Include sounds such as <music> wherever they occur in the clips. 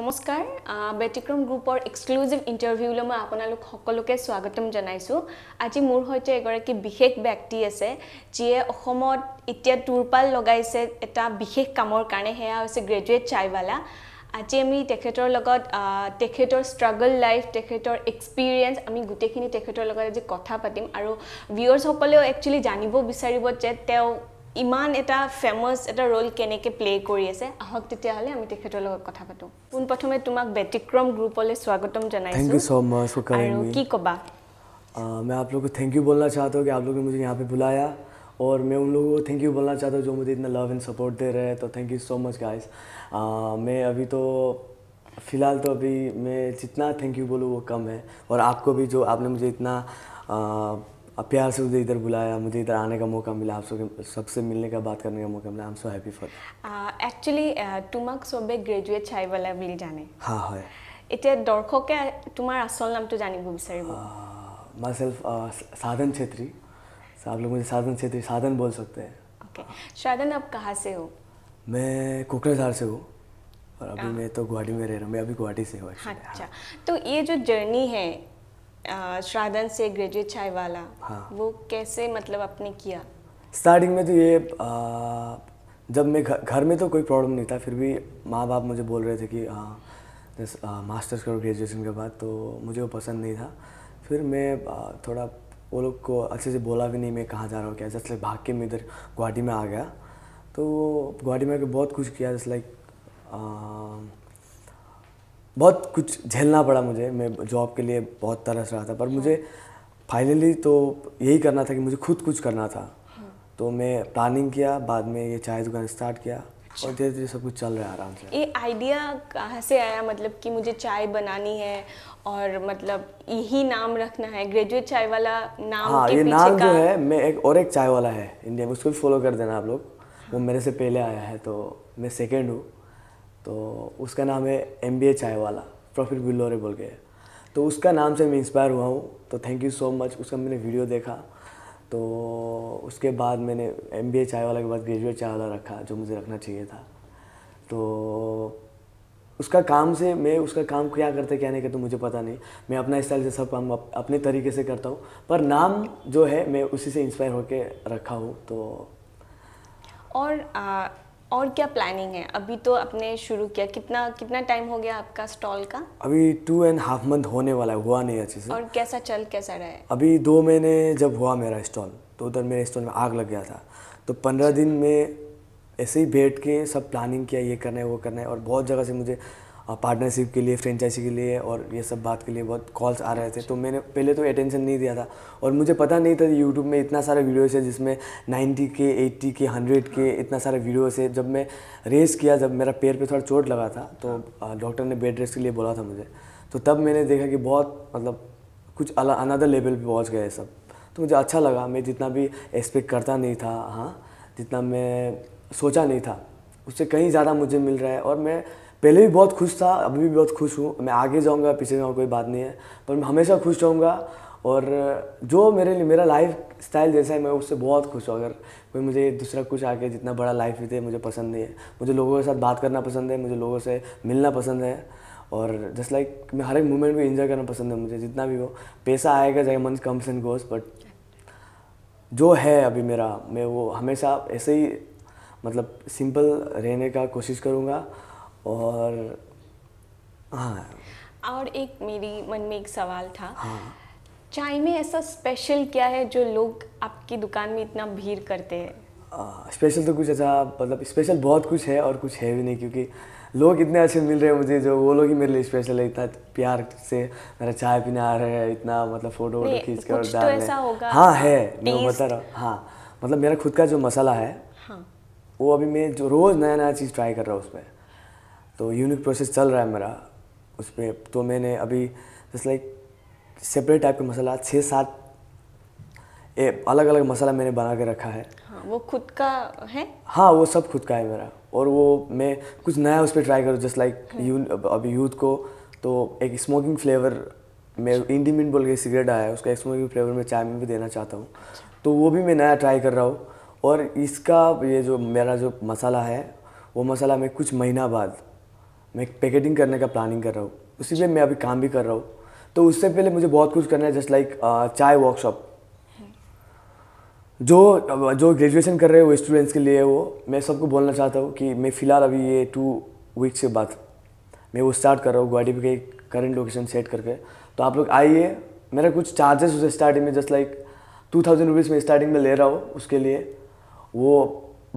নমস্কাৰ ব্যতিক্ৰম গ্ৰুপৰ এক্সক্লুজিভ ইণ্টাৰভিউলৈ মই আপোনালোক সকলোকে স্বাগতম জনাইছোঁ আজি মোৰ সৈতে এগৰাকী বিশেষ ব্যক্তি আছে যিয়ে অসমত এতিয়া তুৰপাল লগাইছে এটা বিশেষ কামৰ কাৰণে সেয়া হৈছে গ্ৰেজুৱেট চাইৱালা আজি আমি তেখেতৰ লগত তেখেতৰ ষ্ট্ৰাগল লাইফ তেখেতৰ এক্সপিৰিয়েঞ্চ আমি গোটেইখিনি তেখেতৰ লগত আজি কথা পাতিম আৰু ভিউৱাৰ্ছসকলেও একচুৱেলি জানিব বিচাৰিব যে তেওঁ ইমান এটা ফেমাছ এটা ৰ'ল কেনেকৈ প্লে' কৰি আছে আহক তেতিয়াহ'লে আমি তেখেতৰ লগত কথা পাতোঁ পোনপ্ৰথমে তোমাক ব্যতিক্ৰম গ্ৰুপলৈ স্বাগতম জনাইছোঁ আৰু কি ক'বা uh, मैं आप लोग को थैंक यू बोलना चाहता हूँ कि आप लोगों ने मुझे यहाँ पे बुलाया और मैं उन लोगों को थैंक यू बोलना चाहता हूँ जो मुझे इतना लव एंड सपोर्ट दे रहे हैं तो thank you so much guys मैं अभी तो फ़िलहाल तो अभी मैं जितना थैंक यू बोलूँ वो कम है और आपको भी जो आपने मुझे इतना uh, अब प्यार से मुझे इधर बुलाया मुझे इधर आने का मौका मिला आप सबके सबसे मिलने का बात करने का मौका मिला I am so happy for actually तुमक सबे তোমাক চবে গ্ৰেজুৱেট চাইবালা বুলি জানে হা হয় এতিয়া দৰ্শকে असल नाम तो জানিব বিচাৰিব মাই सेल्फ साधन छेत्री आप लोग मुझे साधन छेत्री साधन बोल सकते हैं ओके साधन आप कहाँ से हो मैं कुकरेधार से हूँ और अभी हाँ। मैं तो गुवाहाटी में रह रहा हूँ मैं अभी गुवाहाटी से हूँ अच्छा हाँ। तो ये जो जर्नी है श्रादन से ग्रेजुएट चाय वाला हाँ। वो कैसे मतलब आपने किया स्टार्टिंग में तो ये आ, जब मैं घर, में तो कोई प्रॉब्लम नहीं था फिर भी माँ बाप मुझे बोल रहे थे कि आ, मास्टर्स करो ग्रेजुएशन के बाद तो मुझे वो पसंद नहीं था फिर मैं आ, थोड़ा वो लोग को अच्छे से बोला भी नहीं मैं कहाँ जा रहा हूँ क्या जैसे लाइक भाग के मैं इधर गुवाहाटी में आ गया तो गुवाहाटी में आकर बहुत कुछ किया जैसे लाइक बहुत कुछ झेलना पड़ा मुझे मैं जॉब के लिए बहुत तरस रहा था पर मुझे फाइनली तो यही करना था कि मुझे खुद कुछ करना था तो मैं प्लानिंग किया बाद में ये चाय दुकान स्टार्ट किया अच्छा। और धीरे धीरे सब कुछ चल रहा है आराम से ये आइडिया कहाँ से आया मतलब कि मुझे चाय बनानी है और मतलब यही नाम रखना है ग्रेजुएट चाय वाला नाम हाँ के ये नाम का... जो है मैं एक और एक चाय वाला है इंडिया में उसको भी फॉलो कर देना आप लोग हाँ। वो मेरे से पहले आया है तो मैं सेकेंड हूँ तो उसका नाम है एम बी ए चाय वाला प्रॉफिट बिल्लोरे बोल के तो उसका नाम से मैं इंस्पायर हुआ हूँ तो थैंक यू सो मच उसका मैंने वीडियो देखा तो उसके बाद मैंने एम बी ए चाय वाला के बाद ग्रेजुएट चाय वाला रखा जो मुझे रखना चाहिए था तो उसका काम से मैं उसका काम क्या करते क्या नहीं करते मुझे पता नहीं मैं अपना स्टाइल से सब काम अपने तरीके से करता हूँ पर नाम जो है मैं उसी से इंस्पायर होकर रखा हूँ तो और आ... और क्या प्लानिंग है अभी तो आपने शुरू किया कितना कितना टाइम हो गया आपका स्टॉल का अभी टू एंड हाफ मंथ होने वाला है हुआ नहीं अच्छे से और कैसा चल कैसा रहा है अभी दो महीने जब हुआ मेरा स्टॉल तो उधर मेरे स्टॉल में आग लग गया था तो पंद्रह दिन में ऐसे ही बैठ के सब प्लानिंग किया ये करना है वो करना है और बहुत जगह से मुझे पार्टनरशिप के लिए फ्रेंचाइजी के लिए और ये सब बात के लिए बहुत कॉल्स आ रहे थे तो मैंने पहले तो अटेंशन नहीं दिया था और मुझे पता नहीं था यूट्यूब में इतना सारा वीडियोस है जिसमें 90 के 80 के 100 के इतना सारा वीडियोस है जब मैं रेस किया जब मेरा पैर पे थोड़ा चोट लगा था तो डॉक्टर ने बेड रेस्ट के लिए बोला था मुझे तो तब मैंने देखा कि बहुत मतलब कुछ अनदर लेवल पर पहुँच गए सब तो मुझे अच्छा लगा मैं जितना भी एक्सपेक्ट करता नहीं था हाँ जितना मैं सोचा नहीं था उससे कहीं ज़्यादा मुझे मिल रहा है और मैं पहले भी बहुत खुश था अभी भी बहुत खुश हूँ मैं आगे जाऊँगा पीछे जाऊँगा कोई बात नहीं है पर मैं हमेशा खुश रहूँगा और जो मेरे लिए मेरा लाइफ स्टाइल जैसा है मैं उससे बहुत खुश हूँ अगर कोई मुझे दूसरा कुछ आके जितना बड़ा लाइफ भी दे मुझे पसंद नहीं है मुझे लोगों के साथ बात करना पसंद है मुझे लोगों से मिलना पसंद है और जस्ट लाइक like, मैं हर एक मोमेंट को इन्जॉय करना पसंद है मुझे जितना भी हो पैसा आएगा जाएगा मन कम्स एंड गोस बट जो है अभी मेरा मैं वो हमेशा ऐसे ही मतलब सिंपल रहने का कोशिश करूँगा और हाँ और एक मेरी मन में एक सवाल था हाँ चाय में ऐसा स्पेशल क्या है जो लोग आपकी दुकान में इतना भीड़ करते हैं स्पेशल तो कुछ ऐसा मतलब स्पेशल बहुत कुछ है और कुछ है भी नहीं क्योंकि लोग इतने अच्छे मिल रहे हैं मुझे जो वो लोग ही मेरे लिए स्पेशल है इतना प्यार से मेरा चाय पीने आ रहे हैं इतना मतलब फोटो वोटो खींच कर तो डाल रहे हैं हाँ है मैं बता रहा हूँ हाँ मतलब मेरा खुद का जो मसाला है हाँ। वो अभी मैं जो रोज़ नया नया चीज़ ट्राई कर रहा हूँ उसमें तो यूनिक प्रोसेस चल रहा है मेरा उस पर तो मैंने अभी जैसे लाइक सेपरेट टाइप का मसाला छः सात अलग अलग मसाला मैंने बना के रखा है हाँ, वो खुद का है हाँ वो सब खुद का है मेरा और वो मैं कुछ नया उस पर ट्राई करूँ जस्ट लाइक यू अभी यूथ को तो एक स्मोकिंग फ्लेवर मैं इंडी मिंट बोल के सिगरेट आया है उसका स्मोकिंग फ्लेवर मैं चाय में भी देना चाहता हूँ अच्छा। तो वो भी मैं नया ट्राई कर रहा हूँ और इसका ये जो मेरा जो मसाला है वो मसाला मैं कुछ महीना बाद मैं पैकेटिंग करने का प्लानिंग कर रहा हूँ उसी में मैं अभी काम भी कर रहा हूँ तो उससे पहले मुझे बहुत कुछ करना है जस्ट लाइक चाय वर्कशॉप जो जो ग्रेजुएशन कर रहे हो स्टूडेंट्स के लिए वो मैं सबको बोलना चाहता हूँ कि मैं फ़िलहाल अभी ये टू वीक्स के बाद मैं वो स्टार्ट कर रहा हूँ गुवाहाटी कहीं करंट लोकेशन सेट करके तो आप लोग आइए मेरा कुछ चार्जेस उसे स्टार्टिंग में just like two thousand rupees में स्टार्टिंग में ले रहा हूँ उसके लिए वो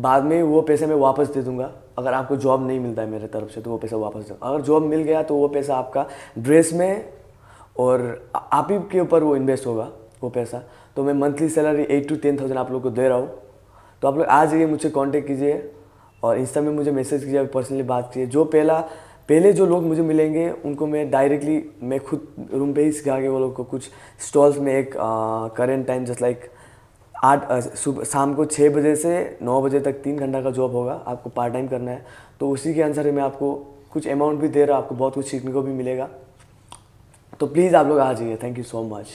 बाद में वो पैसे मैं वापस दे दूंगा अगर आपको जॉब नहीं मिलता है मेरे तरफ से तो वो पैसा वापस दूँगा अगर जॉब मिल गया तो वो पैसा आपका ड्रेस में और आप ही के ऊपर वो इन्वेस्ट होगा वो पैसा तो मैं monthly salary eight to ten thousand आप लोग को दे रहा हूँ तो आप लोग आज ये मुझे कॉन्टेक्ट कीजिए और इंस्टा में मुझे मैसेज कीजिए पर्सनली बात कीजिए जो पहला पहले जो लोग मुझे मिलेंगे उनको मैं डायरेक्टली मैं खुद रूम पे ही सिखा के वो लोग को कुछ स्टॉल्स में एक करेंट टाइम जस्ट लाइक आठ सुबह शाम को छः बजे से नौ बजे तक तीन घंटा का जॉब होगा आपको पार्ट टाइम करना है तो उसी के आंसर में आपको कुछ अमाउंट भी दे रहा आपको बहुत कुछ सीखने को भी मिलेगा तो प्लीज़ आप लोग आ जाइए थैंक यू सो मच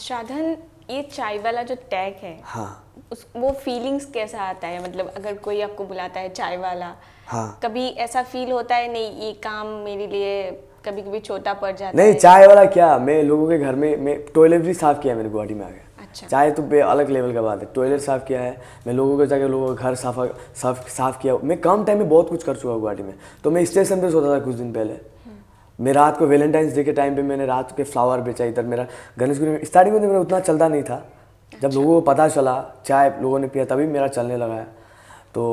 साधन ये चाय वाला जो टैग है हाँ उस वो फीलिंग्स कैसा आता है मतलब अगर कोई आपको बुलाता है चाय वाला हाँ कभी ऐसा फील होता है नहीं ये काम मेरे लिए कभी कभी छोटा पड़ जाता नहीं चाय वाला क्या मैं लोगों के घर में मैं टॉयलेट भी साफ किया मैंने गुवाहाटी में आ गया अच्छा। चाहे तो पे अलग लेवल का बात है टॉयलेट साफ़ किया है मैं लोगों को जाकर लोगों का घर साफ साफ साफ किया मैं कम टाइम में बहुत कुछ कर चुका हूँ गुवाहाटी में तो मैं स्टेशन पर सोता था कुछ दिन पहले हम्म। मैं रात को वेलेंटाइंस डे के टाइम पे मैंने रात के फ्लावर बेचा इधर मेरा गणेशगुरी में स्टार्टिंग में तो मेरा उतना चलता नहीं था जब अच्छा। लोगों को पता चला चाय लोगों ने पिया तभी मेरा चलने लगा है तो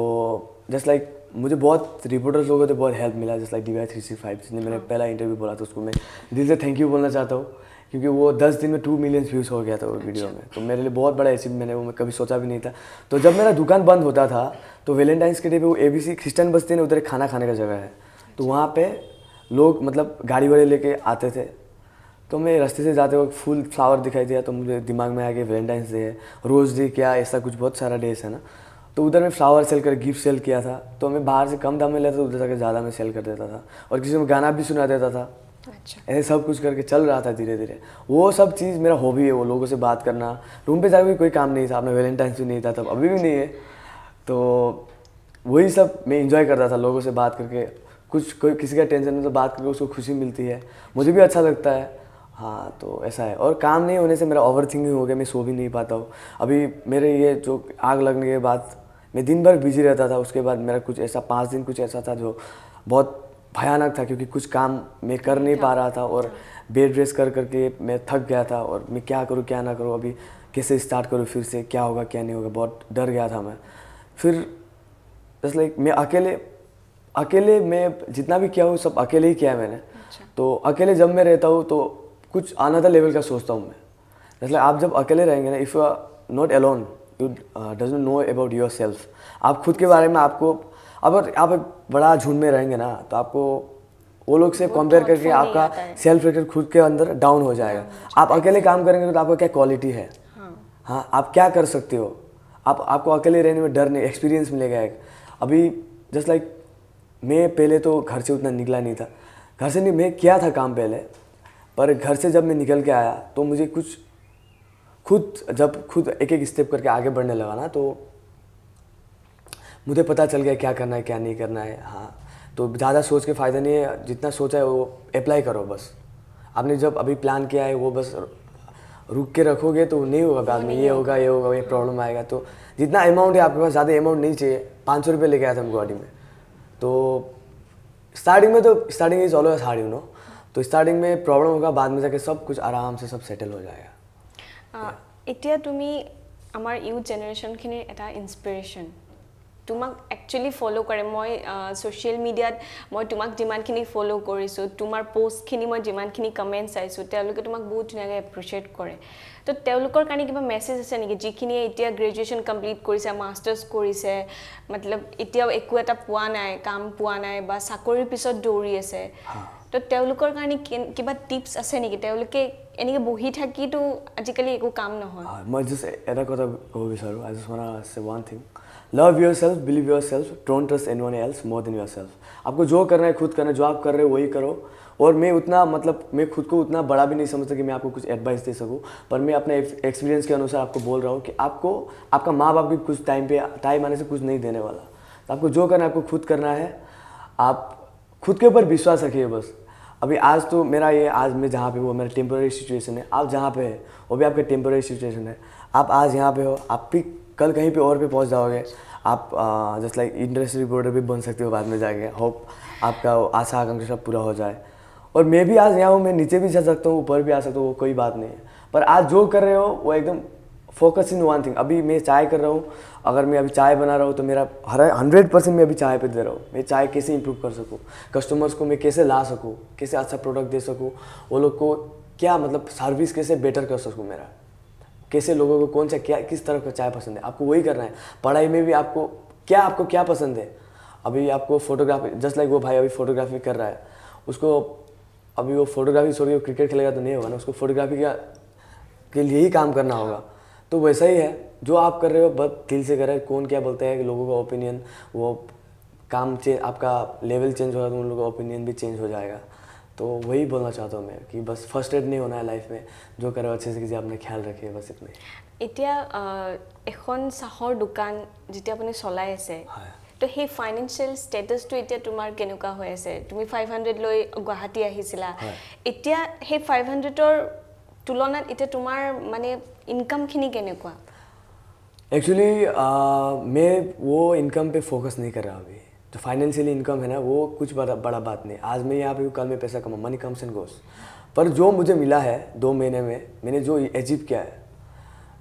जस्ट लाइक like, मुझे बहुत रिपोर्टर्स लोगों से तो बहुत हेल्प मिला just like D Y three C five जिसने मेरा हाँ। पहला इंटरव्यू बोला था उसको मैं दिल से थैंक यू बोलना चाहता हूँ क्योंकि वो दस दिन में टू मिलियन व्यूज़ हो गया था वो वीडियो अच्छा। में तो मेरे लिए बहुत बड़ा ऐसी मैंने वो मैं कभी सोचा भी नहीं था तो जब मेरा दुकान बंद होता था तो वेलेंटाइंस के डे पे वो ए बी सी क्रिस्टन बस्ती ने उधर खाना खाने का जगह है तो अच्छा। वहाँ पे लोग मतलब गाड़ी वाड़ी लेके आते थे तो मैं रास्ते से जाते वक्त फुल फ्लावर दिखाई दिया तो मुझे दिमाग में आ गया वेलेंटाइंस डे है रोज़ डे क्या ऐसा कुछ बहुत सारा डेज है ना तो उधर मैं फ्लावर सेल कर गिफ्ट सेल किया था तो मैं बाहर से कम दाम में लेता था उधर जाकर ज़्यादा में सेल कर देता था और किसी में गाना भी सुना देता था अच्छा ऐसे सब कुछ करके चल रहा था धीरे धीरे वो सब चीज़ मेरा हॉबी है वो लोगों से बात करना रूम पे जाकर भी कोई काम नहीं था अपना वैलेंटाइंस भी नहीं था तब अभी भी नहीं है तो वही सब मैं इंजॉय करता था लोगों से बात करके कुछ कोई किसी का टेंशन नहीं तो बात करके उसको खुशी मिलती है मुझे भी अच्छा लगता है हाँ तो ऐसा है और काम नहीं होने से मेरा ओवर थिंकिंग हो गया मैं सो भी नहीं पाता हूँ अभी मेरे ये जो आग लगने के बाद मैं दिन भर बिजी रहता था उसके बाद मेरा कुछ ऐसा पाँच दिन कुछ ऐसा था जो बहुत भयानक था क्योंकि कुछ काम मैं कर नहीं अच्छा। पा रहा था और बेड रेस्ट कर करके मैं थक गया था और मैं क्या करूँ क्या ना करूँ अभी कैसे स्टार्ट करूँ फिर से क्या होगा क्या नहीं होगा बहुत डर गया था मैं फिर जैसे लाइक मैं अकेले अकेले मैं जितना भी किया हूँ सब अकेले ही किया है मैंने अच्छा। तो अकेले जब मैं रहता हूँ तो कुछ अनदर लेवल का सोचता हूँ मैं जैसे आप जब अकेले रहेंगे ना if you are not alone you doesn't know about yourself आप खुद के अच्छा। बारे में आपको अब आप बड़ा झुंड में रहेंगे ना तो आपको वो लोग से कंपेयर तो करके अच्छा आपका सेल्फ रेटेड खुद के अंदर डाउन हो जाएगा हाँ, आप अकेले काम करेंगे तो आपका क्या क्वालिटी है हाँ।, हाँ आप क्या कर सकते हो आप आपको अकेले रहने में डर नहीं एक्सपीरियंस मिलेगा एक अभी जस्ट लाइक मैं पहले तो घर से उतना निकला नहीं था घर से नहीं मैं किया था काम पहले पर घर से जब मैं निकल के आया तो मुझे कुछ खुद जब खुद एक एक स्टेप करके आगे बढ़ने लगा ना तो मुझे पता चल गया क्या करना है क्या नहीं करना है हाँ तो ज़्यादा सोच के फ़ायदा नहीं है जितना सोचा है वो अप्लाई करो बस आपने जब अभी प्लान किया है वो बस रुक के रखोगे तो नहीं होगा बाद में ये होगा ये होगा ये प्रॉब्लम आएगा तो जितना अमाउंट है आपके पास ज़्यादा अमाउंट नहीं चाहिए पाँच सौ रुपये लेके आया था हम में तो स्टार्टिंग में तो starting is always hard you know तो स्टार्टिंग में प्रॉब्लम होगा बाद में जाके सब कुछ आराम से सब सेटल हो जाएगा इतना तुम्हें আমাৰ ইউথ জেনেৰেশ্যনখিনিৰ এটা ইনস্পিৰেশ্যন তোমাক একচুৱেলি ফ'ল' কৰে মই ছ'চিয়েল মিডিয়াত মই তোমাক যিমানখিনি ফ'ল' কৰিছোঁ তোমাৰ পষ্টখিনি মই যিমানখিনি কমেণ্ট চাইছোঁ তেওঁলোকে তোমাক বহুত ধুনীয়াকৈ এপ্ৰিচিয়েট কৰে তো তেওঁলোকৰ কাৰণে কিবা মেছেজ আছে নেকি যিখিনিয়ে এতিয়া গ্ৰেজুৱেশ্যন কমপ্লিট কৰিছে মাষ্টাৰ্ছ কৰিছে মতলব এতিয়াও একো এটা পোৱা নাই কাম পোৱা নাই বা চাকৰিৰ পিছত দৌৰি আছে তো তেওঁলোকৰ কাৰণে কিবা টিপছ আছে নেকি তেওঁলোকে এনেকৈ বহি থাকিতো আজিকালি একো কাম নহয় মই জাষ্ট এটা কথা ক'ব বিচাৰোঁ one thing love yourself believe yourself don't trust anyone else more than yourself आपको जो करना है खुद करना है जो आप कर रहे हो वही करो और मैं उतना मतलब मैं खुद को उतना बड़ा भी नहीं समझता कि मैं आपको कुछ एडवाइस दे सकूँ पर मैं अपने एक्सपीरियंस के अनुसार आपको बोल रहा हूँ कि आपको आपका माँ बाप भी कुछ टाइम पे टाइम आने से कुछ नहीं देने वाला तो आपको जो करना है आपको खुद करना है आप खुद के ऊपर विश्वास रखिए बस अभी आज तो मेरा ये आज मैं जहाँ पे हुआ मेरा टेम्पोरी सिचुएशन है आप जहाँ पे है वो भी आपका टेम्पोरी सिचुएशन है आप आज यहाँ पे हो आप भी कल कहीं पे और पे पहुंच जाओगे आप जस्ट लाइक इंडस्ट्री रिपोर्टर भी बन सकते हो बाद में जाके होप आपका आशा आकांक्षा सब पूरा हो जाए और मैं भी आज यहाँ हूँ मैं नीचे भी जा सकता हूँ ऊपर भी आ सकता हूँ वो कोई बात नहीं है पर आज जो कर रहे हो वो एकदम फोकस इन वन थिंग अभी मैं चाय कर रहा हूँ अगर मैं अभी चाय बना रहा हूँ तो मेरा हर हंड्रेड परसेंट मैं अभी चाय पे दे रहा हूँ मैं चाय कैसे इंप्रूव कर सकूँ कस्टमर्स को मैं कैसे ला सकूँ कैसे अच्छा प्रोडक्ट दे सकूँ वो लोग को क्या मतलब सर्विस कैसे बेटर कर सकूँ मेरा कैसे लोगों को कौन सा क्या किस तरह का चाय पसंद है आपको वही करना है पढ़ाई में भी आपको क्या आपको क्या पसंद है अभी आपको फोटोग्राफी जस्ट लाइक वो भाई अभी फोटोग्राफी कर रहा है उसको अभी वो फोटोग्राफी छोड़ के क्रिकेट खेलेगा तो नहीं होगा ना उसको फोटोग्राफी का के लिए ही काम करना होगा तो वैसा ही है जो आप कर रहे हो बस दिल से कर रहे हैं कौन क्या बोलते हैं लोगों का ओपिनियन वो काम चेंज आपका लेवल चेंज होगा तो उन लोगों का ओपिनियन भी चेंज हो जाएगा तो वही बोलना चाहता हूँ मैं कि बस फर्स्ट एड नहीं होना है लाइफ में जो करो अच्छे से किसी अपने ख्याल रखे बस इतने इतिया एखन सहर दुकान जितिया अपने चलाए से तो हे फाइनेंशियल स्टेटस तो इतिया तुम्हार केनुका होए से तुम्ही 500 लोई गुवाहाटी आही छिला इतिया हे 500 और तुलना इतिया तुम्हार माने इनकम खिनि केनुका एक्चुअली मैं वो इनकम पे फोकस नहीं कर रहा अभी जो फाइनेंशियली इनकम है ना वो कुछ बड़ा बड़ा बात नहीं आज मैं यहाँ पे हूँ कल मैं पैसा कमाऊँ मनी कम्स एंड गोस पर जो मुझे मिला है दो महीने में मैंने जो अचीव किया है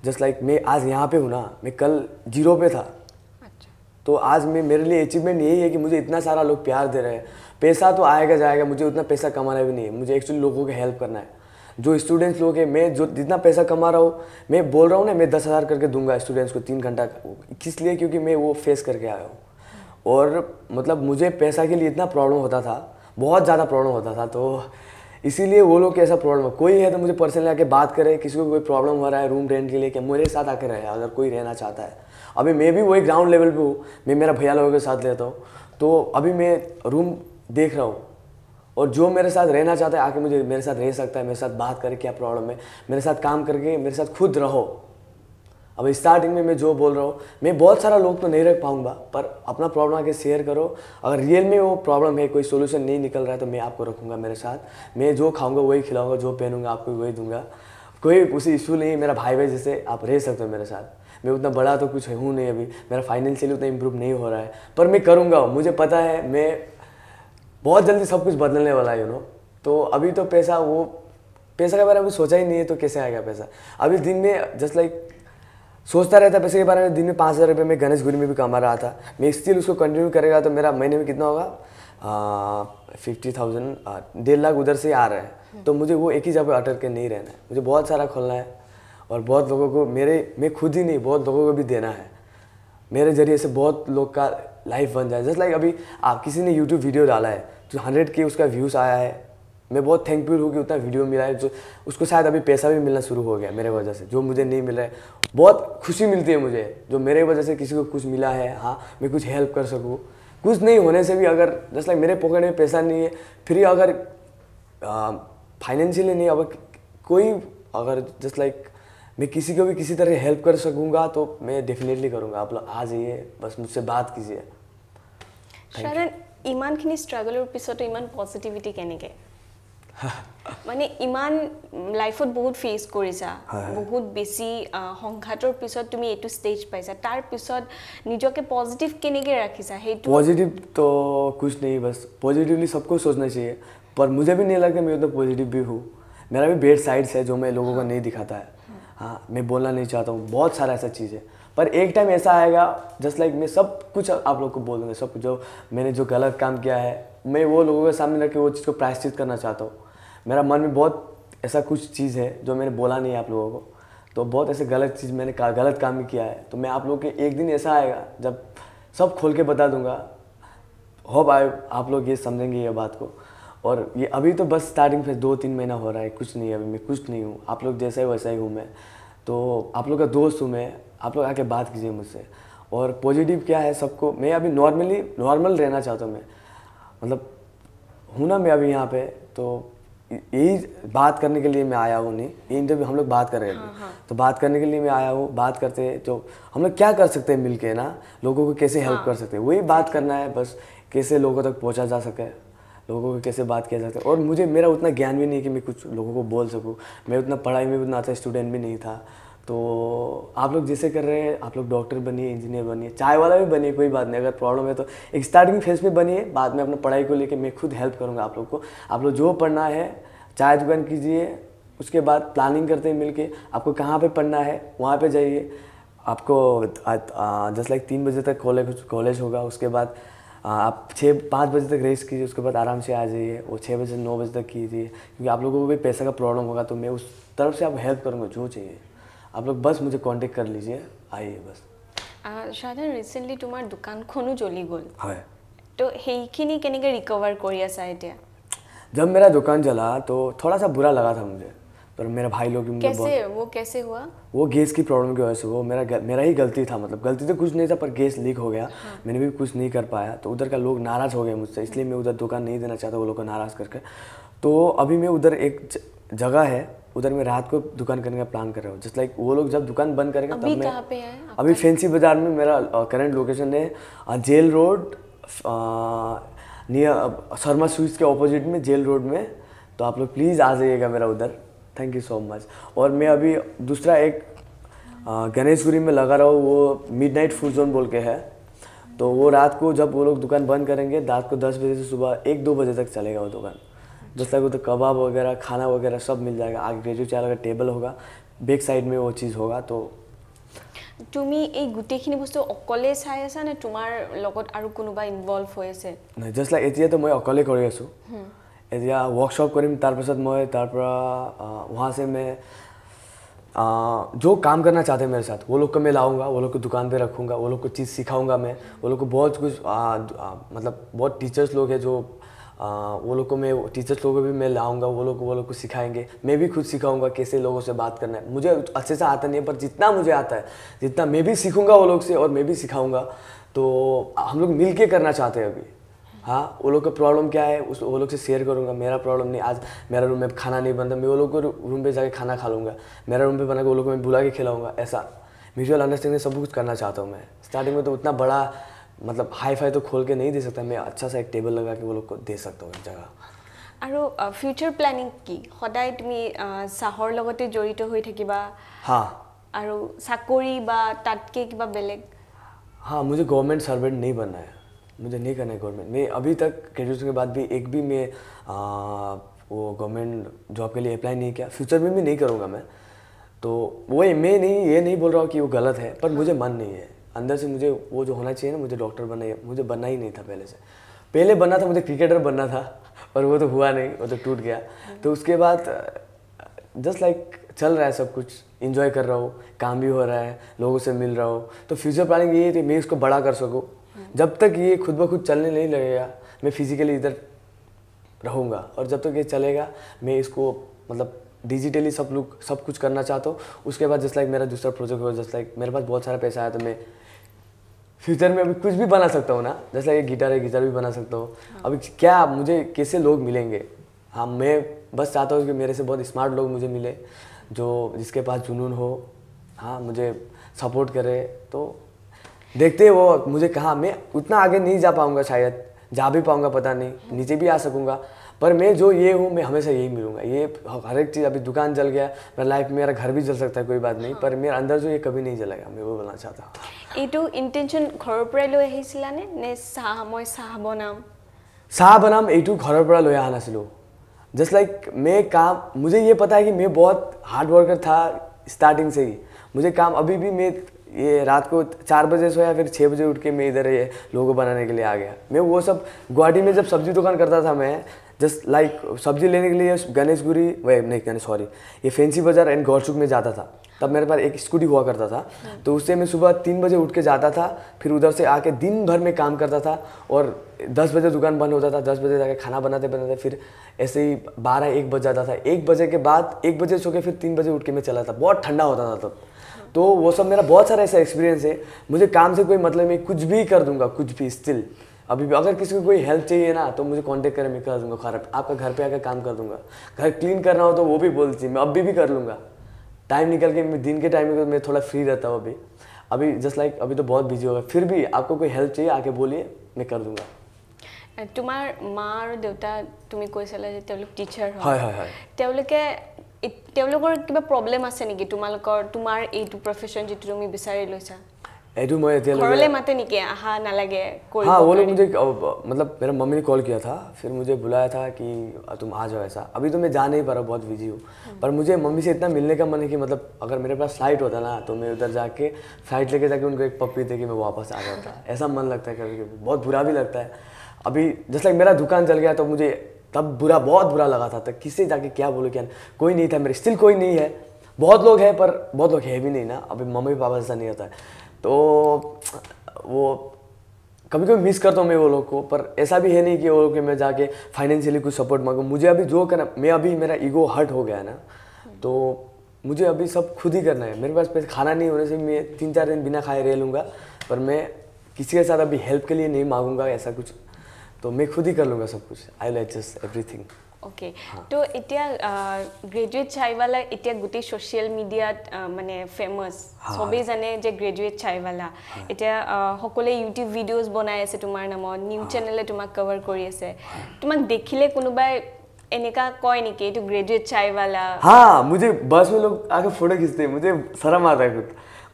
जस्ट लाइक like मैं आज यहाँ पे हूँ ना मैं कल जीरो पे था अच्छा। तो आज मैं मेरे लिए अचीवमेंट यही है कि मुझे इतना सारा लोग प्यार दे रहे हैं पैसा तो आएगा जाएगा मुझे उतना पैसा कमाना भी नहीं है मुझे एक्चुअली लोगों की हेल्प करना है जो स्टूडेंट्स लोग हैं मैं जो जितना पैसा कमा रहा हूँ मैं बोल रहा हूँ ना मैं दस हज़ार करके दूंगा स्टूडेंट्स को तीन घंटा किस लिए क्योंकि मैं वो फेस करके आया हूँ और मतलब मुझे पैसा के लिए इतना प्रॉब्लम होता था बहुत ज़्यादा प्रॉब्लम होता था तो इसीलिए वो लोग ऐसा प्रॉब्लम है कोई है तो मुझे पर्सनली आके बात करे किसी को कोई प्रॉब्लम हो रहा है रूम रेंट के लिए कि मेरे साथ आके रहे अगर कोई रहना चाहता है अभी मैं भी वही ग्राउंड लेवल पे हूँ मैं मेरा भैया लोगों के साथ रहता हूँ तो अभी मैं रूम देख रहा हूँ और जो मेरे साथ रहना चाहता है आके मुझे मेरे साथ रह सकता है मेरे साथ बात करे क्या प्रॉब्लम है मेरे साथ काम करके मेरे साथ खुद रहो अब स्टार्टिंग में मैं जो बोल रहा हूँ मैं बहुत सारा लोग तो नहीं रख पाऊंगा पर अपना प्रॉब्लम आके शेयर करो अगर रियल में वो प्रॉब्लम है कोई सोल्यूशन नहीं निकल रहा है तो मैं आपको रखूँगा मेरे साथ मैं जो खाऊँगा वही खिलाऊँगा जो पहनूंगा आपको वही दूंगा कोई उसी इशू नहीं है मेरा भाई भाई जैसे आप रह सकते हो मेरे साथ मैं उतना बड़ा तो कुछ हूँ नहीं अभी मेरा फाइनेंशियली उतना इम्प्रूव नहीं हो रहा है पर मैं करूँगा मुझे पता है मैं बहुत जल्दी सब कुछ बदलने वाला है यू नो तो अभी तो पैसा वो पैसा के बारे में सोचा ही नहीं है तो कैसे आएगा पैसा अभी दिन में जस्ट लाइक सोचता रहता पैसे के बारे में दिन में पाँच हज़ार रुपये मैं गणेश गुरी में भी कमा रहा था मैं स्टिल उसको कंटिन्यू करेगा तो मेरा महीने में कितना होगा फिफ्टी थाउजेंड डेढ़ लाख उधर से आ रहे हैं तो मुझे वो एक ही जगह अटक के नहीं रहना है मुझे बहुत सारा खोलना है और बहुत लोगों को मेरे मैं खुद ही नहीं बहुत लोगों को भी देना है मेरे जरिए से बहुत लोग का लाइफ बन जाए जस्ट लाइक अभी आप किसी ने यूट्यूब वीडियो डाला है तो हंड्रेड के उसका व्यूज़ आया है मैं बहुत थैंकफुल हूँ कि उतना वीडियो मिला है जो उसको शायद अभी पैसा भी मिलना शुरू हो गया मेरे वजह से जो मुझे नहीं मिला है बहुत खुशी मिलती है मुझे जो मेरे वजह से किसी को कुछ मिला है हाँ मैं कुछ हेल्प कर सकूँ कुछ नहीं होने से भी अगर जैसे लाइक मेरे पॉकेट में पैसा नहीं है फिर अगर फाइनेंशियली नहीं अब कोई अगर जस्ट लाइक मैं किसी को भी किसी तरह हेल्प कर सकूंगा तो मैं डेफिनेटली करूँगा आप लोग आ जाइए बस मुझसे बात कीजिए ইমানখিনি ষ্ট্ৰাগলৰ পিছতো पॉजिटिविटी পজিটিভিটি के মানে ইমান লাইফত বহুত ফেচ কৰিছা বহুত বেছি সংঘাতৰ পিছত তুমি এইটো ষ্টেজ পাইছা তাৰ পিছত নিজকে পজিটিভ কেনেকৈ ৰাখিছা সেইটো পজিটিভ তো কুছ নেই বস পজিটিভলি सोचना चाहिए पर मुझे भी नहीं लगता मैं उतना पॉजिटिव भी हूँ मेरा भी बेड साइड्स है जो मैं लोगों को नहीं दिखाता है हाँ मैं बोलना नहीं चाहता हूँ बहुत सारा ऐसा चीज़ है पर एक टाइम ऐसा आएगा जस्ट लाइक मैं सब कुछ आप लोग को बोल दूँगा सब जो मैंने जो गलत काम किया है मैं वो लोगों के सामने रख के वो चीज़ को प्रायश्चित करना चाहता हूँ मेरा मन में बहुत ऐसा कुछ चीज़ है जो मैंने बोला नहीं है आप लोगों को तो बहुत ऐसे गलत चीज़ मैंने का, गलत काम भी किया है तो मैं आप लोग के एक दिन ऐसा आएगा जब सब खोल के बता दूंगा होप आई आप लोग ये समझेंगे ये बात को और ये अभी तो बस स्टार्टिंग फिर दो तीन महीना हो रहा है कुछ नहीं अभी मैं कुछ नहीं हूँ आप लोग जैसा ही वैसा ही हूँ मैं तो आप लोग का दोस्त हूँ मैं आप लोग आके बात कीजिए मुझसे और पॉजिटिव क्या है सबको मैं अभी नॉर्मली नॉर्मल रहना चाहता हूँ मैं मतलब हूँ ना मैं अभी यहाँ पे तो यही बात करने के लिए मैं आया हूँ नहीं ये इंटरव्यू हम लोग बात कर रहे हैं हाँ, हाँ. तो बात करने के लिए मैं आया हूँ बात करते हैं तो हम लोग क्या कर सकते हैं मिल के ना लोगों को कैसे हेल्प हाँ. कर सकते हैं वही बात करना है बस कैसे लोगों तक पहुँचा जा सके लोगों को कैसे बात किया जा सके और मुझे मेरा उतना ज्ञान भी नहीं कि मैं कुछ लोगों को बोल सकूँ मैं उतना पढ़ाई में उतना अच्छा स्टूडेंट भी नहीं था तो आप लोग जैसे कर रहे हैं आप लोग डॉक्टर बनिए इंजीनियर बनिए चाय वाला भी बनिए कोई बात नहीं अगर प्रॉब्लम है तो एक स्टार्टिंग फेज पे बनिए बाद में अपनी पढ़ाई को लेके मैं खुद हेल्प करूँगा आप लोग को आप लोग जो पढ़ना है चाय दुकान कीजिए उसके बाद प्लानिंग करते हैं मिलके आपको कहाँ पे पढ़ना है वहाँ पे जाइए आपको जस्ट लाइक तीन बजे तक कॉलेज कॉलेज होगा उसके बाद आप छः पाँच बजे तक रेस्ट कीजिए उसके बाद आराम से आ जाइए वो छः बजे नौ बजे तक कीजिए क्योंकि आप लोगों को भी पैसा का प्रॉब्लम होगा तो मैं उस तरफ से आप हेल्प करूँगा जो चाहिए आप लोग बस मुझे कांटेक्ट कर लीजिए आइए बस সাধাৰণ ৰিচেণ্টলি তোমাৰ দোকানখনো জ্বলি গ'ল হয় তো সেইখিনি কেনেকৈ ৰিকভাৰ কৰি আছা এতিয়া जब मेरा दुकान जला तो थोड़ा सा बुरा लगा था मुझे पर मेरा भाई लोग कैसे वो कैसे हुआ वो गैस की प्रॉब्लम की वजह से वो मेरा मेरा ही गलती था मतलब गलती तो कुछ नहीं था पर गैस लीक हो गया हाँ। मैंने भी कुछ नहीं कर पाया तो उधर का लोग नाराज़ हो गए मुझसे इसलिए मैं उधर दुकान नहीं देना चाहता वो लोग को नाराज़ करके तो अभी मैं उधर एक जगह है उधर मैं रात को दुकान करने का प्लान कर रहा हूँ जस्ट लाइक वो लोग जब दुकान बंद करेंगे तब मैं पे अभी फैंसी बाजार में मेरा करंट लोकेशन है jail road near Sharma sweets के ऑपोजिट में जेल रोड में तो आप लोग प्लीज़ आ जाइएगा मेरा उधर थैंक यू सो मच और मैं अभी दूसरा एक गुरी में लगा रहा हूँ वो मिड नाइट फूड जोन बोल के है तो वो रात को जब वो लोग दुकान बंद करेंगे रात को दस बजे से सुबह एक दो बजे तक चलेगा वो दुकान जैसे कि तो कबाब वगैरह खाना वगैरह सब मिल जाएगा आगे जो चार अगर टेबल होगा बेक साइड में वो चीज़ होगा तो তুমি এই গোটেইখিনি বস্তু অকলে ने আছা নে তোমাৰ লগত আৰু কোনোবা ইনভলভ হৈ আছে নাই জাষ্ট লাইক এতিয়াতো মই অকলে কৰি আছোঁ এতিয়া ৱৰ্কশ্বপ কৰিম তাৰপিছত মই তাৰপৰা वहाँ से मैं आ, जो काम करना चाहते हैं मेरे साथ वो लोग को मैं लाऊंगा वो लोग को दुकान पे रखूंगा वो लोग को चीज़ सिखाऊंगा मैं वो लोग को बहुत कुछ आ, आ, मतलब बहुत टीचर्स लोग हैं जो वो लोग को मैं टीचर्स लोगों को भी मैं लाऊंगा वो लोग वो लोग को सिखाएंगे मैं भी खुद सिखाऊंगा कैसे लोगों से बात करना है मुझे अच्छे से आता नहीं है पर जितना मुझे आता है जितना मैं भी सीखूंगा वो लोग से और मैं भी सिखाऊंगा तो हम लोग मिल के करना चाहते हैं अभी हाँ वो लोग का प्रॉब्लम क्या है उस वो लोग से शेयर करूँगा मेरा प्रॉब्लम नहीं आज मेरा रूम में खाना नहीं बनता मैं वो लोग को रूम पर जाके खाना खा लूँगा मेरा रूम पर बना के वो लोग को मैं बुला के खिलाऊँगा ऐसा म्यूचुअल अंडरस्टैंडिंग सब कुछ करना चाहता हूँ मैं स्टार्टिंग में तो उतना बड़ा मतलब हाई फाई तो खोल के नहीं दे सकता मैं अच्छा सा एक टेबल लगा के वो लोग को दे सकता हूँ जगह और फ्यूचर प्लानिंग की सदा तुम চাহৰ লগতে জড়িত হৈ থাকিবা হা আৰু চাকৰি हाँ मुझे गवर्नमेंट सर्वेंट नहीं बनना है मुझे नहीं करना है गवर्नमेंट मैं अभी तक ग्रेजुएशन के बाद भी एक भी मैं वो गवर्नमेंट जॉब के लिए अप्लाई नहीं किया फ्यूचर में भी नहीं करूँगा मैं तो वही मैं नहीं ये नहीं बोल रहा हूँ कि वो गलत है पर मुझे मन नहीं है अंदर से मुझे वो जो होना चाहिए ना मुझे डॉक्टर बना मुझे बनना ही नहीं था पहले से पहले बनना था मुझे क्रिकेटर बनना था पर वो तो हुआ नहीं वो तो टूट गया हम्म। तो उसके बाद जस्ट लाइक like, चल रहा है सब कुछ इन्जॉय कर रहा हो काम भी हो रहा है लोगों से मिल रहा हो तो फ्यूचर प्लानिंग ये थी मैं इसको बड़ा कर सकूँ हम्म। जब तक ये खुद ब खुद चलने नहीं लगेगा मैं फिजिकली इधर रहूँगा और जब तक ये चलेगा मैं इसको मतलब डिजिटली सब लोग सब कुछ करना चाहता हूँ उसके बाद जस्ट लाइक मेरा दूसरा प्रोजेक्ट हो जस्ट लाइक मेरे पास बहुत सारा पैसा आया तो मैं फ्यूचर में अभी कुछ भी बना सकता हूँ ना जैसा कि गिटार है गिटार भी बना सकता हूँ हाँ। अभी क्या मुझे कैसे लोग मिलेंगे हाँ मैं बस चाहता हूँ कि मेरे से बहुत स्मार्ट लोग मुझे मिले जो जिसके पास जुनून हो हाँ मुझे सपोर्ट करे तो देखते वो मुझे कहा मैं उतना आगे नहीं जा पाऊँगा शायद जा भी पाऊँगा पता नहीं नीचे भी आ सकूँगा पर मैं जो ये हूँ मैं हमेशा यही मिलूंगा ये हर एक चीज़ अभी दुकान जल गया मेरा लाइफ मेरा घर भी जल सकता है कोई बात नहीं हाँ। पर मेरा अंदर जो ये कभी नहीं जलेगा मैं वो बोलना चाहता हूँ এইটো ইণ্টেনশ্যন ঘৰৰ পৰাই লৈ আহিছিলানে নে চাহ মই जस्ट लाइक मैं काम मुझे ये पता है कि मैं बहुत हार्ड वर्कर था स्टार्टिंग से ही मुझे काम अभी भी मैं ये रात को चार बजे सोया फिर छः बजे उठ के मैं इधर ये लोगों बनाने के लिए आ गया मैं वो सब गुवाहाटी में जब सब्जी दुकान करता था मैं जस्ट लाइक सब्जी लेने के लिए गणेश गुरी वह नहीं गणेश सॉरी ये फैंसी बाज़ार एंड गौरसुक में जाता था तब मेरे पास एक स्कूटी हुआ करता था हम्म। तो उससे मैं सुबह तीन बजे उठ के जाता था फिर उधर से आके दिन भर में काम करता था और दस बजे दुकान बंद होता था दस बजे जाके खाना बनाते बनाते फिर ऐसे ही बारह एक बज जाता था एक बजे के बाद एक बजे सो के फिर तीन बजे उठ के मैं चला था बहुत ठंडा होता था तब हम्म। तो वो सब मेरा बहुत सारा ऐसा एक्सपीरियंस है मुझे काम से कोई मतलब नहीं कुछ भी कर दूंगा कुछ भी स्टिल अभी भी अगर किसी को कोई हेल्प चाहिए ना तो मुझे कांटेक्ट करें मैं कर दूंगा घर आपका घर पे आकर काम कर दूंगा घर क्लीन करना हो तो वो भी बोलती मैं अभी भी कर लूँगा टाइम निकल के मैं दिन के टाइम में मैं थोड़ा फ्री रहता हूँ अभी अभी जस्ट लाइक like, अभी तो बहुत बिजी होगा फिर भी आपको कोई हेल्प चाहिए आके बोलिए मैं कर दूंगा তোমাৰ মা আৰু দেউতা তুমি কৈছিলা যে তেওঁলোক টিচাৰ হয় হয় হয় তেওঁলোকে তেওঁলোকৰ কিবা প্ৰব্লেম আছে নেকি তোমালোকৰ তোমাৰ এইটো প্ৰফেশ্যন যিটো তুমি বিচাৰি লৈছা এইটো মই এতিয়ালৈকে ঘरले माते नहीं किया हाँ ना लगे कोई हां वो लोग मुझे मतलब मेरा मम्मी ने कॉल किया था फिर मुझे बुलाया था कि तुम आ जाओ ऐसा अभी तो मैं जा नहीं पा रहा बहुत बिजी हूँ पर मुझे मम्मी से इतना मिलने का मन है कि मतलब अगर मेरे पास फ्लाइट होता ना तो मैं उधर जाके फ्लाइट लेके जाके उनको एक पप्पी दे के मैं वापस आ जाता ऐसा मन लगता है कभी कभी बहुत बुरा भी लगता है अभी जैसे मेरा दुकान चल गया तो मुझे तब बुरा बहुत बुरा लगा था तो किससे जाके क्या बोलो क्या कोई नहीं था मेरे स्टिल कोई नहीं है बहुत लोग हैं पर बहुत लोग है भी नहीं ना अभी मम्मी पापा ऐसा नहीं होता है तो वो कभी कभी मिस करता हूँ मैं वो लोग को पर ऐसा भी है नहीं कि वो लोग के मैं जाके फाइनेंशियली कुछ सपोर्ट मांगू मुझे अभी जो करना मैं अभी मेरा ईगो हर्ट हो गया है ना तो मुझे अभी सब खुद ही करना है मेरे पास पैसे खाना नहीं होने से मैं तीन चार दिन बिना खाए रह लूँगा पर मैं किसी के साथ अभी हेल्प के लिए नहीं मांगूंगा ऐसा कुछ तो मैं खुद ही कर लूँगा सब कुछ I will everything okay তো এতিয়া গ্ৰেজুৱেট uh, চাইৱালা এতিয়া গোটেই ছ'চিয়েল মিডিয়াত uh, মানে ফেমাছ চবেই জানে যে গ্ৰেজুৱেট চাইৱালা এতিয়া uh, সকলোৱে ইউটিউব ভিডিঅ'জ বনাই আছে তোমাৰ নামত নিউজ চেনেলে তোমাক কভাৰ কৰি আছে তোমাক দেখিলে কোনোবাই এনেকা কয় নেকি এইটো গ্ৰেজুৱেট চাইৱালা হা মুঝে বাছ মে লোক আগে ফটো খিচতে মুঝে শৰম আতা খুদ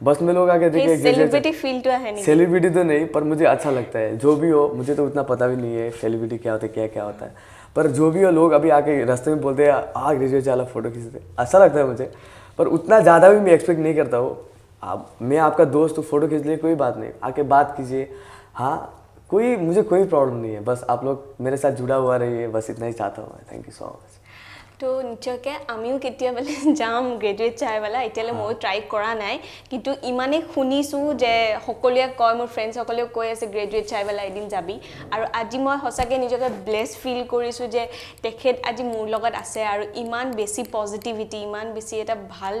बस में लोग आके देखे सेलिब्रिटी फील तो है नहीं सेलिब्रिटी तो नहीं पर मुझे अच्छा लगता है जो भी हो मुझे तो उतना पता भी नहीं है सेलिब्रिटी क्या होता है क्या क्या होता है पर जो भी हो लोग अभी आके रास्ते में बोलते हैं आ ग्रेजुएट वाला फ़ोटो खींचते अच्छा लगता है मुझे पर उतना ज़्यादा भी मैं एक्सपेक्ट नहीं करता हूँ आप मैं आपका दोस्त हूँ फ़ोटो खींच लिए कोई बात नहीं आके बात कीजिए हाँ कोई मुझे कोई प्रॉब्लम नहीं है बस आप लोग मेरे साथ जुड़ा हुआ रहिए बस इतना ही चाहता हूँ थैंक यू सो मच তো নিশ্চয়কৈ আমিও কেতিয়াবা <laughs> যাম গ্ৰেজুৱেট চাই পেলাই এতিয়ালৈ ময়ো ট্ৰাই কৰা নাই কিন্তু ইমানেই শুনিছোঁ যে সকলোৱে কয় মোৰ ফ্ৰেণ্ডছসকলেও কৈ আছে গ্ৰেজুৱেট চাই পেলাই এদিন যাবি আৰু আজি মই সঁচাকৈ নিজকে ব্লেছ ফিল কৰিছোঁ যে তেখেত আজি মোৰ লগত আছে আৰু ইমান বেছি পজিটিভিটি ইমান বেছি এটা ভাল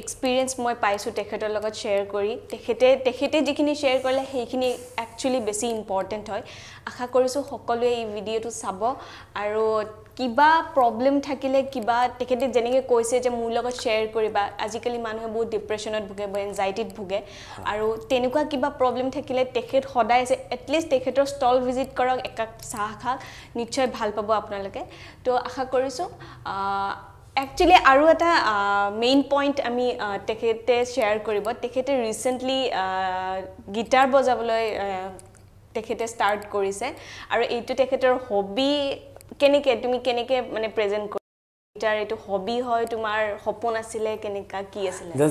এক্সপিৰিয়েঞ্চ মই পাইছোঁ তেখেতৰ লগত শ্বেয়াৰ কৰি তেখেতে তেখেতে যিখিনি শ্বেয়াৰ কৰিলে সেইখিনি একচুৱেলি বেছি ইম্পৰ্টেণ্ট হয় আশা কৰিছোঁ সকলোৱে এই ভিডিঅ'টো চাব আৰু কিবা প্ৰব্লেম থাকিলে কিবা তেখেতে যেনেকৈ কৈছে যে মোৰ লগত শ্বেয়াৰ কৰিবা আজিকালি মানুহে বহুত ডিপ্ৰেশ্যনত ভোগে বা এনজাইটিত ভোগে আৰু তেনেকুৱা কিবা প্ৰব্লেম থাকিলে তেখেত সদায় আছে এটলিষ্ট তেখেতৰ ষ্টল ভিজিট কৰক একাপ চাহ খাওক নিশ্চয় ভাল পাব আপোনালোকে তো আশা কৰিছোঁ একচুৱেলি আৰু এটা মেইন পইণ্ট আমি তেখেতে শ্বেয়াৰ কৰিব তেখেতে ৰিচেণ্টলি গীটাৰ বজাবলৈ তেখেতে ষ্টাৰ্ট কৰিছে আৰু এইটো তেখেতৰ হবি কেনেকৈ তুমি কেনেকৈ মানে প্ৰেজেণ্ট কৰি जस्ट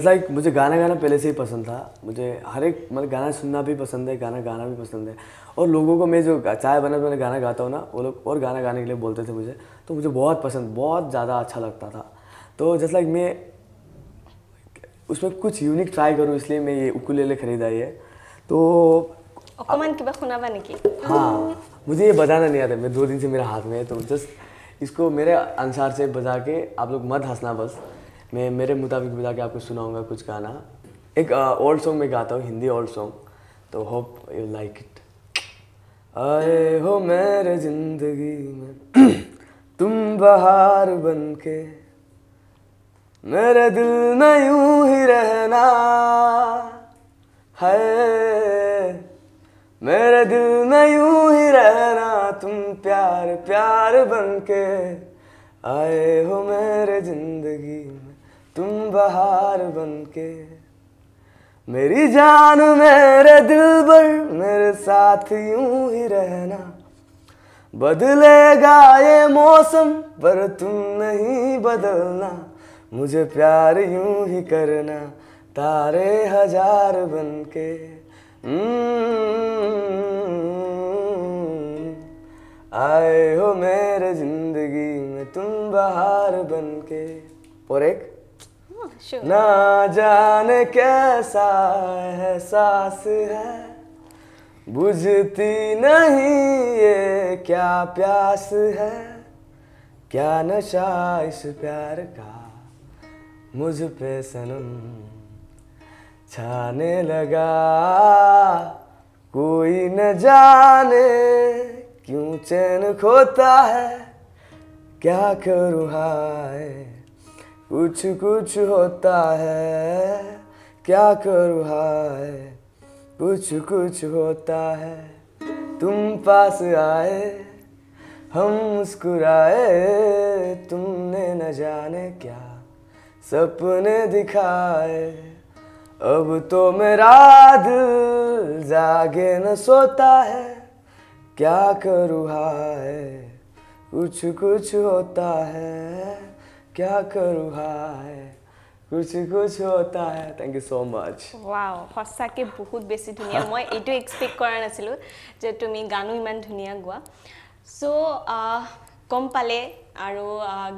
लाइक मुझे गाना गाना पहले से ही पसंद था मुझे हर एक मतलब गाना सुनना भी पसंद है गाना गाना भी पसंद है और लोगों को मैं जो चाय बना मैंने गाना गाता हूँ ना वो लोग और गाना गाने के लिए बोलते थे मुझे तो मुझे बहुत पसंद बहुत ज़्यादा अच्छा लगता था तो जस्ट लाइक मैं उसमें कुछ यूनिक ट्राई करूँ इसलिए मैं ये उकुलेले खरीदा है तो अकमान किबा सुनाबा नेকি हाँ मुझे ये बजाना नहीं आता मैं दो दिन से मेरा हाथ में है तो जस्ट इसको मेरे अनुसार से बजा के आप लोग मत हंसना बस मैं मेरे मुताबिक बजा के आपको सुनाऊंगा कुछ गाना एक ओल्ड सॉन्ग में गाता हूँ हिंदी ओल्ड सॉन्ग तो होप यू लाइक इट आए हो मेरे जिंदगी में <clears throat> तुम बहार बन के मेरे दिल में यूं ही रहना है मेरे दिल में यूं ही रहना तुम प्यार प्यार बनके आए हो मेरे जिंदगी में तुम बहार बनके मेरी जान मेरे दिल पर मेरे साथ यूं ही रहना बदलेगा ये मौसम पर तुम नहीं बदलना मुझे प्यार यूं ही करना तारे हजार बनके हम्म। आए हो मेरे जिंदगी में तुम बहार बन के और एक हाँ, ना जाने कैसा एहसास है बुझती नहीं ये क्या प्यास है क्या नशा इस प्यार का मुझ पे सनम छाने लगा कोई न जाने क्यों चैन खोता है क्या करूँ हाय कुछ कुछ होता है क्या करूँ हाय कुछ कुछ होता है तुम पास आए हम मुस्कुराए तुमने न जाने क्या सपने दिखाए अब तो मेरा दिल जागे न सोता है क्या करूँ हाय कुछ कुछ होता है क्या करूँ हाय कुछ कुछ होता है thank you so much wow फसा के बहुत बेसी दुनिया मय एटु एक्सपेक्ट करा नसिलु जे तुमी गानु इमान दुनिया गुआ सो कम पाले আৰু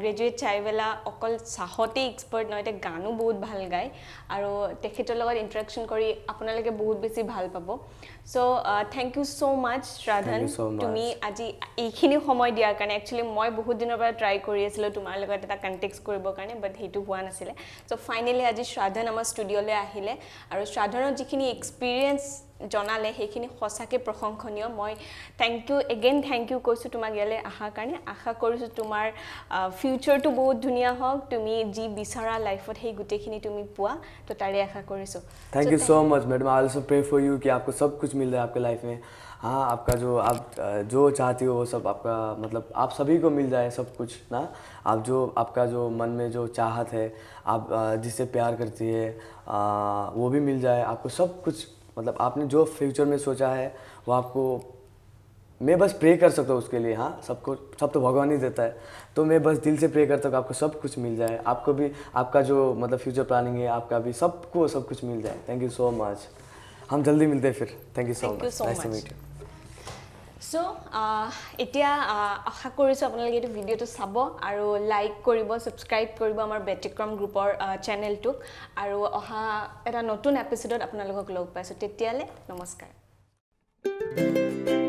গ্ৰেজুৱেট চাই পেলাই অকল চাহতেই এক্সপাৰ্ট নহয় এতিয়া গানো বহুত ভাল গায় আৰু তেখেতৰ লগত ইণ্টাৰেকশ্যন কৰি আপোনালোকে বহুত বেছি ভাল পাব চ' থেংক ইউ চ' মাছ শ্ৰাধন তুমি আজি এইখিনি সময় দিয়াৰ কাৰণে একচুৱেলি মই বহুত দিনৰ পৰা ট্ৰাই কৰি আছিলোঁ তোমাৰ লগত এটা কণ্টেক্ট কৰিবৰ কাৰণে বাট সেইটো হোৱা নাছিলে চ' ফাইনেলি আজি শ্ৰাধন আমাৰ ষ্টুডিঅ'লৈ আহিলে আৰু শ্ৰাধানৰ যিখিনি এক্সপিৰিয়েঞ্চ জনালে সেইখিনি সঁচাকৈ প্ৰশংসনীয় মই thank you again thank you কৈছোঁ তোমাক ইয়ালৈ অহাৰ কাৰণে আশা কৰিছোঁ তোমাৰ তোমাৰ ফিউচাৰটো বহুত ধুনীয়া হওক তুমি যি বিচৰা লাইফত সেই গোটেইখিনি তুমি পোৱা তো তাৰে আশা কৰিছোঁ thank you so' much madam I also pray for you कि आपको सब कुछ मिल रहा है आपके लाइफ में हाँ आपका जो आप जो चाहती हो वो सब आपका मतलब आप सभी को मिल जाए सब कुछ ना आप जो आपका जो मन में जो चाहत है आप जिससे प्यार करती है आ, वो भी मिल जाए आपको सब कुछ मतलब आपने जो फ्यूचर में सोचा है वो आपको मैं बस प्रे कर सकता हूँ उसके लिए हाँ सबको सब तो भगवान ही देता है तो मैं बस दिल से प्रे करता हूँ आपको सब कुछ मिल जाए आपको भी आपका जो मतलब फ्यूचर प्लानिंग है आपका भी सबको सब कुछ मिल जाए थैंक यू सो मच हम जल्दी मिलते हैं फिर thank you so much nice to meet you so इतना आशा কৰিছোঁ আপোনালোকে এইটো ভিডিঅ'টো চাব আৰু লাইক কৰিব ছাবস্ক্ৰাইব কৰিব আমাৰ ব্যতিক্ৰম গ্ৰুপৰ চেনেলটোক আৰু অহা এটা নতুন